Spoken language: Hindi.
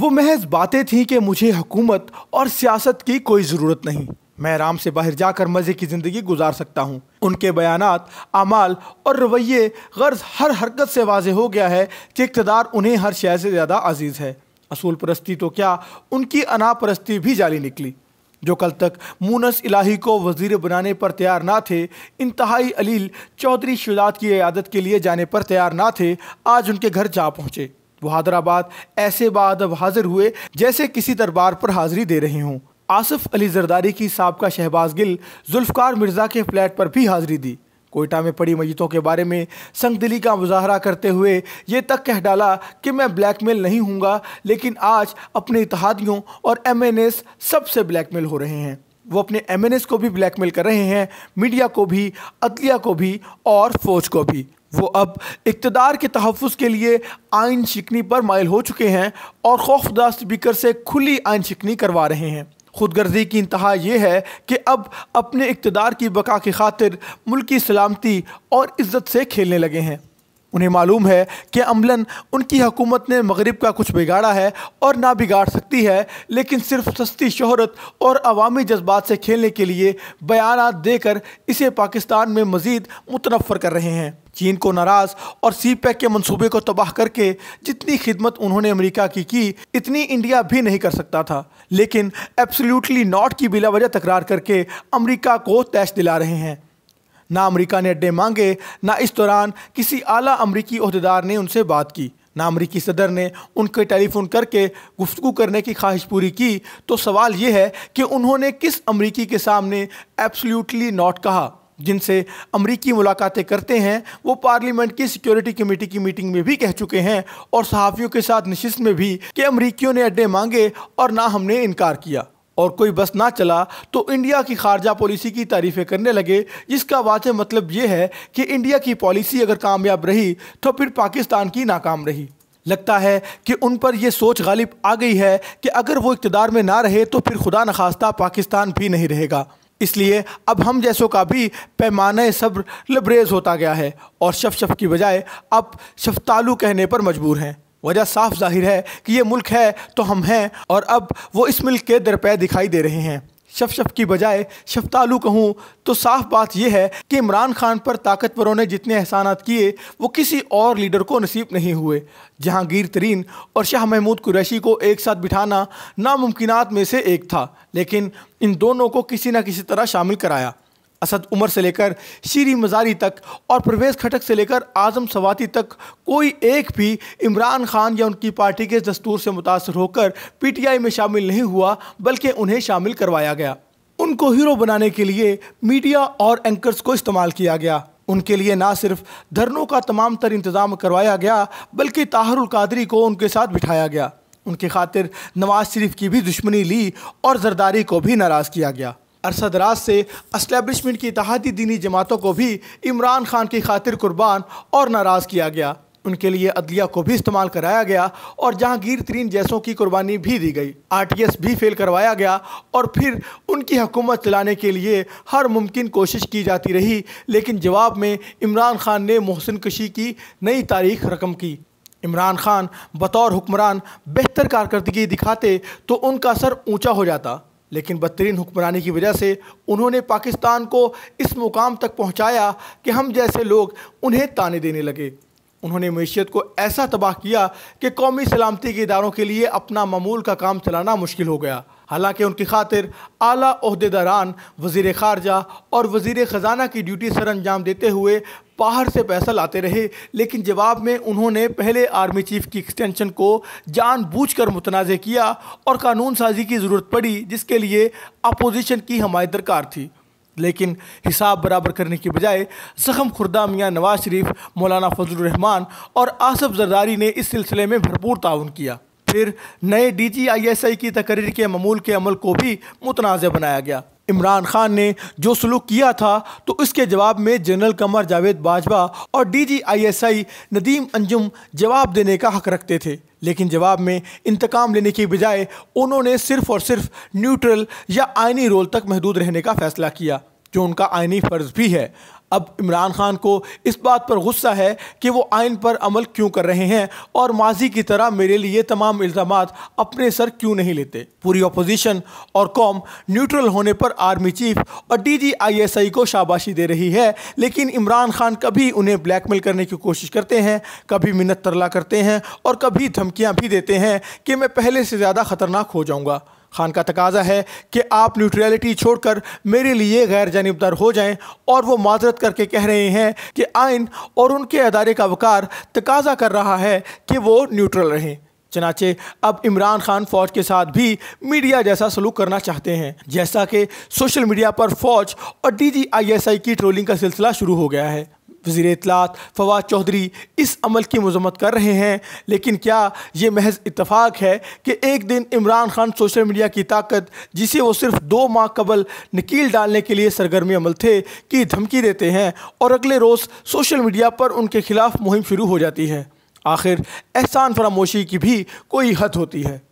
वो महज बातें थीं कि मुझे हुकूमत और सियासत की कोई ज़रूरत नहीं मैं आराम से बाहर जाकर मज़े की ज़िंदगी गुजार सकता हूँ उनके बयान अमाल और रवैये गर्ज हर हरकत से वाज हो गया है कि इकतदार उन्हें हर शय से ज़्यादा अजीज़ है असूल परस्ती तो क्या उनकी अना परस्ती भी जाली निकली जो कल तक मूनस इलाही को वजीर बनाने पर तैयार ना थे इंतहाई अलील चौधरी शुजात की आदत के लिए जाने पर तैयार ना थे आज उनके घर जा पहुँचे वो हैदराबाद ऐसे बाद अब हाजिर हुए जैसे किसी दरबार पर हाजिरी दे रहे हों आसफ़ अली जरदारी की सबका शहबाज गिल जुल्फकार मिर्ज़ा के फ्लैट पर भी हाजिरी दी कोयटा में पड़ी मजीतों के बारे में संगदिली का मुजाहरा करते हुए ये तक कह डाला कि मैं ब्लैकमेल नहीं हूँगा लेकिन आज अपने इतिहादियों और एम एन एस सबसे ब्लैकमेल हो रहे हैं वो अपने एम एन एस को भी ब्लैकमेल कर रहे हैं मीडिया को भी अदलिया को भी और फौज को भी वो अब इकतदार के तहफ़ के लिए आइन शिकनी पर मायल हो चुके हैं और खौफदा स्पीकर से खुली आइन शिकनी करवा रहे हैं खुद गर्जी की इंतहा यह है कि अब अपने इकतदार की बका की खातिर मुल्की सलामती और इज़्ज़त से खेलने लगे हैं उन्हें मालूम है कि अमलन उनकी हकूमत ने मगरब का कुछ बिगाड़ा है और ना बिगाड़ सकती है लेकिन सिर्फ सस्ती शहरत और अवामी जज्बात से खेलने के लिए बयान देकर इसे पाकिस्तान में मज़ीद मुतनफ़र कर रहे हैं चीन को नाराज़ और सी पैक के मनसूबे को तबाह करके जितनी खिदमत उन्होंने अमेरिका की की इतनी इंडिया भी नहीं कर सकता था लेकिन एब्सोल्युटली नॉट की बिला वजह तकरार करके अमेरिका को तैश दिला रहे हैं ना अमरीका ने अड्डे मांगे ना इस दौरान किसी आला अमरीकी अहदेदार ने उनसे बात की ना अमरीकी सदर ने उनके टेलीफोन करके गुफ्तु करने की ख्वाहिश पूरी की तो सवाल यह है कि उन्होंने किस अमरीकी के सामने एब्सोल्युटली नॉट कहा जिनसे अमरीकी मुलाकातें करते हैं वो पार्लियामेंट की सिक्योरिटी कमेटी की मीटिंग में भी कह चुके हैं और सहाफ़ियों के साथ नशस्त में भी कि अमरीकियों ने अड्डे मांगे और ना हमने इनकार किया और कोई बस ना चला तो इंडिया की खारजा पॉलिसी की तारीफें करने लगे जिसका वाजह मतलब ये है कि इंडिया की पॉलिसी अगर कामयाब रही तो फिर पाकिस्तान की नाकाम रही लगता है कि उन पर यह सोच गालिब आ गई है कि अगर वो इकतदार में ना रहे तो फिर खुदा नखास्ता पाकिस्तान भी नहीं रहेगा इसलिए अब हम जैसों का भी पैमाने सब्र लबरेज होता गया है और शफ शफ की बजाय अब शफतालू कहने पर मजबूर हैं वजह साफ जाहिर है कि ये मुल्क है तो हम हैं और अब वो इस मुल्क के दरपे दिखाई दे रहे हैं शफ शफ की बजाय शफ्तालू कहूँ तो साफ बात यह है कि इमरान खान पर ताकतवरों ने जितने एहसान किए वो किसी और लीडर को नसीब नहीं हुए जहांगीर तरीन और शाह महमूद कुरैशी को एक साथ बिठाना नामुमकिन में से एक था लेकिन इन दोनों को किसी न किसी तरह शामिल कराया असद उमर से लेकर शीरी मजारी तक और प्रवेश खटक से लेकर आज़म सवाती तक कोई एक भी इमरान खान या उनकी पार्टी के दस्तूर से मुतासर होकर पीटीआई में शामिल नहीं हुआ बल्कि उन्हें शामिल करवाया गया उनको हीरो बनाने के लिए मीडिया और एंकर्स को इस्तेमाल किया गया उनके लिए ना सिर्फ धरनों का तमाम तर इंतज़ाम करवाया गया बल्कि ताहरुल कादरी को उनके साथ बिठाया गया उनकी खातिर नवाज शरीफ की भी दुश्मनी ली और जरदारी को भी नाराज़ किया गया अरसदराज से इस्टेबलिशमेंट की इतिहादी दीनी जमातों को भी इमरान खान की खातिर कुर्बान और नाराज़ किया गया उनके लिए अदलिया को भी इस्तेमाल कराया गया और जहांगीर तरीन जैसों की कुर्बानी भी दी गई आरटीएस भी फेल करवाया गया और फिर उनकी हुकूमत चलाने के लिए हर मुमकिन कोशिश की जाती रही लेकिन जवाब में इमरान खान ने मोहसिन कशी की नई तारीख रकम की इमरान खान बतौर हुक्मरान बेहतर कारकर्दगी दिखाते तो उनका सर ऊँचा हो जाता लेकिन बदतरीन हुक्मरानी की वजह से उन्होंने पाकिस्तान को इस मुकाम तक पहुंचाया कि हम जैसे लोग उन्हें ताने देने लगे उन्होंने मीशत को ऐसा तबाह किया कि कौमी सलामती के इदारों के लिए अपना ममूल का काम चलाना मुश्किल हो गया हालांकि उनकी खातिर अलादेदारान अहदेदारान वजीर खारजा और वजीर ख़जाना की ड्यूटी सर अंजाम देते हुए बाहर से पैसा लाते रहे लेकिन जवाब में उन्होंने पहले आर्मी चीफ की एक्सटेंशन को जानबूझकर मुतनाज़ किया और कानून साजी की ज़रूरत पड़ी जिसके लिए अपोजिशन की हमायत दरकार थी लेकिन हिसाब बराबर करने की बजाय जख्म खुर्दा मियाँ नवाज शरीफ मौलाना फजलरहमान और आसफ जरदारी ने इस सिलसिले में भरपूर ताउन किया फिर नए डी जी आई एस आई की तकरीर के ममूल के अमल को भी मुतनाज़ बनाया गया इमरान खान ने जो सलूक किया था तो इसके जवाब में जनरल कमर जावेद बाजवा और डीजीआईएसआई नदीम अंजुम जवाब देने का हक रखते थे लेकिन जवाब में इंतकाम लेने की बजाय उन्होंने सिर्फ और सिर्फ न्यूट्रल या आइनी रोल तक महदूद रहने का फैसला किया जो उनका आइनी फ़र्ज़ भी है अब इमरान खान को इस बात पर गुस्सा है कि वो आइन पर अमल क्यों कर रहे हैं और माजी की तरह मेरे लिए तमाम इल्ज़ाम अपने सर क्यों नहीं लेते पूरी अपोजिशन और कौम न्यूट्रल होने पर आर्मी चीफ और D G I S I को शाबाशी दे रही है लेकिन इमरान खान कभी उन्हें ब्लैकमेल करने की कोशिश करते हैं कभी मिन्नत तरला करते हैं और कभी धमकियाँ भी देते हैं कि मैं पहले से ज़्यादा ख़तरनाक हो जाऊँगा खान का तकाजा है कि आप न्यूट्रलिटी छोड़कर मेरे लिए गैर जानबदार हो जाएं और वो माजरत करके कह रहे हैं कि आइन और उनके अदारे का वकार तकाजा कर रहा है कि वो न्यूट्रल रहें चनाचे अब इमरान खान फौज के साथ भी मीडिया जैसा सलूक करना चाहते हैं जैसा कि सोशल मीडिया पर फौज और डी जी आई एस आई की ट्रोलिंग का सिलसिला शुरू हो गया है वजीर इतलात फवाद चौधरी इस अमल की मजम्मत कर रहे हैं लेकिन क्या ये महज इतफाक़ है कि एक दिन इमरान खान सोशल मीडिया की ताकत जिसे वो सिर्फ दो माह कबल नकील डालने के लिए सरगर्मी अमल थे की धमकी देते हैं और अगले रोज़ सोशल मीडिया पर उनके खिलाफ मुहिम शुरू हो जाती है आखिर एहसान फरामोशी की भी कोई हद होती है